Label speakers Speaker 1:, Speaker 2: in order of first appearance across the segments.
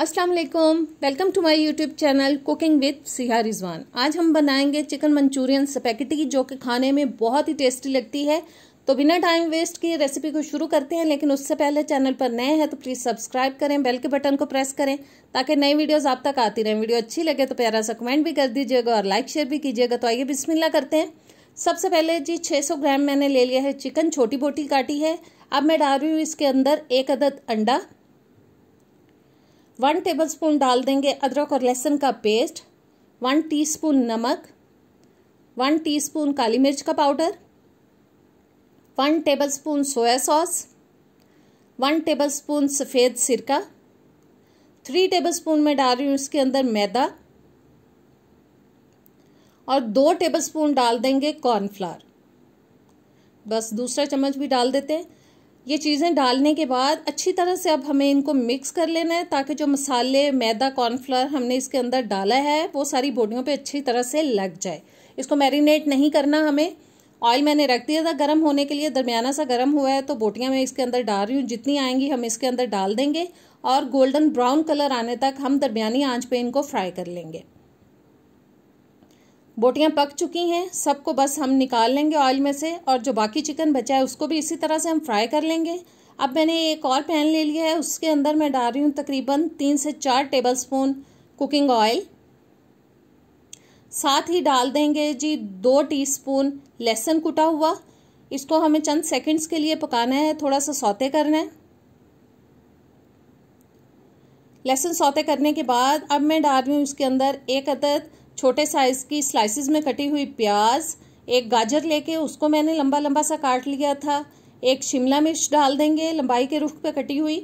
Speaker 1: अस्सलाम वालेकुम welcome to my YouTube channel cooking with Siya Rizwan आज हम बनाएंगे चिकन मंचूरियन स्पैकेटी जो कि खाने में बहुत ही टेस्टी लगती है तो बिना टाइम वेस्ट किए रेसिपी को शुरू करते हैं लेकिन उससे पहले चैनल पर नए हैं तो प्लीज़ सब्सक्राइब करें बेल के बटन को प्रेस करें ताकि नई वीडियोज़ आप तक आती रहें वीडियो अच्छी लगे तो प्यारा सा कमेंट भी कर दीजिएगा और लाइक शेयर भी कीजिएगा तो आइए बिस्मिल्ला करते हैं सबसे पहले जी सौ ग्राम मैंने ले लिया है चिकन छोटी बोटी काटी है अब मैं डाल रही हूँ इसके अंदर एक अदद अंडा वन टेबलस्पून डाल देंगे अदरक और लहसुन का पेस्ट वन टीस्पून नमक वन टीस्पून काली मिर्च का powder one tablespoon soya sauce one tablespoon सफ़ेद सिरका थ्री टेबलस्पून में डाल रही हूँ इसके अंदर मैदा और दो टेबलस्पून डाल देंगे कॉर्नफ्लावर बस दूसरा चम्मच भी डाल देते हैं ये चीज़ें डालने के बाद अच्छी तरह से अब हमें इनको मिक्स कर लेना है ताकि जो मसाले मैदा कॉर्नफ्लावर हमने इसके अंदर डाला है वो सारी बोटियों पे अच्छी तरह से लग जाए इसको मैरिनेट नहीं करना हमें ऑयल मैंने रख दिया था गर्म होने के लिए दरमियाना सा गर्म हुआ है तो बोटियाँ मैं इसके अंदर डाल रही हूँ जितनी आएंगी हम इसके अंदर डाल देंगे और गोल्डन ब्राउन कलर आने तक हम दरमिया आँच पर इनको फ्राई कर लेंगे बोटियाँ पक चुकी हैं सबको बस हम निकाल लेंगे ऑयल में से और जो बाकी चिकन बचा है उसको भी इसी तरह से हम फ्राई कर लेंगे अब मैंने एक और पैन ले लिया है उसके अंदर मैं डाल रही हूँ तकरीबन तीन से चार टेबल स्पून कुकिंग ऑयल साथ ही डाल देंगे जी दो टीस्पून लहसुन कुटा हुआ इसको हमें चंद सेकंड्स के लिए पकाना है थोड़ा सा सौते करना है लहसुन सौते करने के बाद अब मैं डाल रही हूँ इसके अंदर एक अदद छोटे साइज़ की स्लाइसिस में कटी हुई प्याज एक गाजर लेके उसको मैंने लंबा लंबा सा काट लिया था एक शिमला मिर्च डाल देंगे लंबाई के रुख पे कटी हुई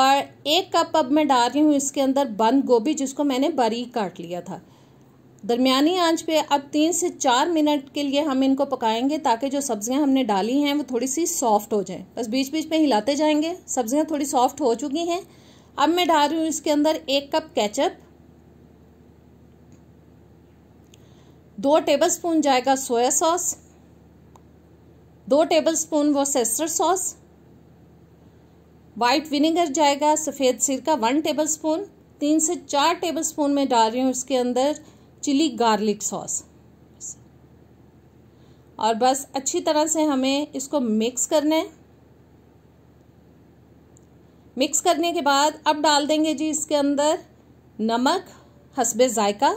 Speaker 1: और एक कप अब मैं डाल रही हूँ इसके अंदर बंद गोभी जिसको मैंने बारीक काट लिया था दरमियानी आंच पे अब तीन से चार मिनट के लिए हम इनको पकाएंगे ताकि जो सब्जियां हमने डाली हैं वो थोड़ी सी सॉफ्ट हो जाएं बस बीच बीच में हिलाते जाएंगे सब्जियां थोड़ी सॉफ्ट हो चुकी हैं अब मैं डाल रही हूँ इसके अंदर एक कप कैचअप दो टेबलस्पून जाएगा सोया सॉस दो टेबलस्पून वो सेस्टर सॉस वाइट विनेगर जाएगा सफ़ेद सिरका वन टेबलस्पून तीन से चार टेबलस्पून में डाल रही हूँ इसके अंदर चिली गार्लिक सॉस और बस अच्छी तरह से हमें इसको मिक्स करना है मिक्स करने के बाद अब डाल देंगे जी इसके अंदर नमक हसबे ज़ायका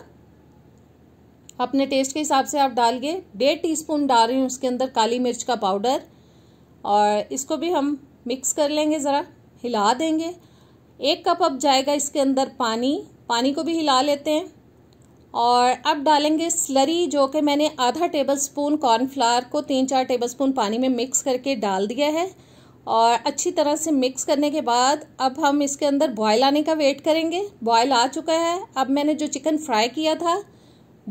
Speaker 1: अपने टेस्ट के हिसाब से आप डालिए डेढ़ टी स्पून डाल रही हूँ उसके अंदर काली मिर्च का पाउडर और इसको भी हम मिक्स कर लेंगे ज़रा हिला देंगे एक कप अब जाएगा इसके अंदर पानी पानी को भी हिला लेते हैं और अब डालेंगे स्लरी जो कि मैंने आधा टेबल स्पून कॉर्नफ्लावर को तीन चार टेबल स्पून पानी में मिक्स करके डाल दिया है और अच्छी तरह से मिक्स करने के बाद अब हम इसके अंदर बॉयल आने का वेट करेंगे बॉयल आ चुका है अब मैंने जो चिकन फ्राई किया था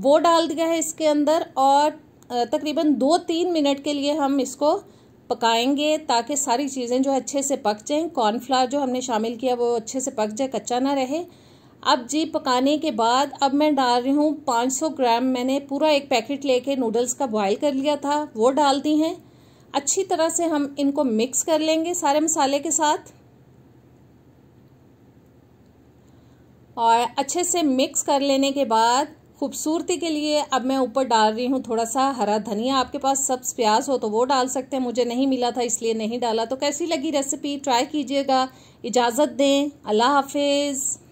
Speaker 1: वो डाल दिया है इसके अंदर और तकरीबन दो तीन मिनट के लिए हम इसको पकाएंगे ताकि सारी चीज़ें जो अच्छे से पक जाएं कॉर्नफ्लावर जो हमने शामिल किया वो अच्छे से पक जाए कच्चा ना रहे अब जी पकाने के बाद अब मैं डाल रही हूँ 500 ग्राम मैंने पूरा एक पैकेट लेके नूडल्स का बॉयल कर लिया था वो डाल दी हैं अच्छी तरह से हम इनको मिक्स कर लेंगे सारे मसाले के साथ और अच्छे से मिक्स कर लेने के बाद खूबसूरती के लिए अब मैं ऊपर डाल रही हूँ थोड़ा सा हरा धनिया आपके पास सब्स प्याज हो तो वो डाल सकते हैं मुझे नहीं मिला था इसलिए नहीं डाला तो कैसी लगी रेसिपी ट्राई कीजिएगा इजाज़त दें अल्लाह हाफिज़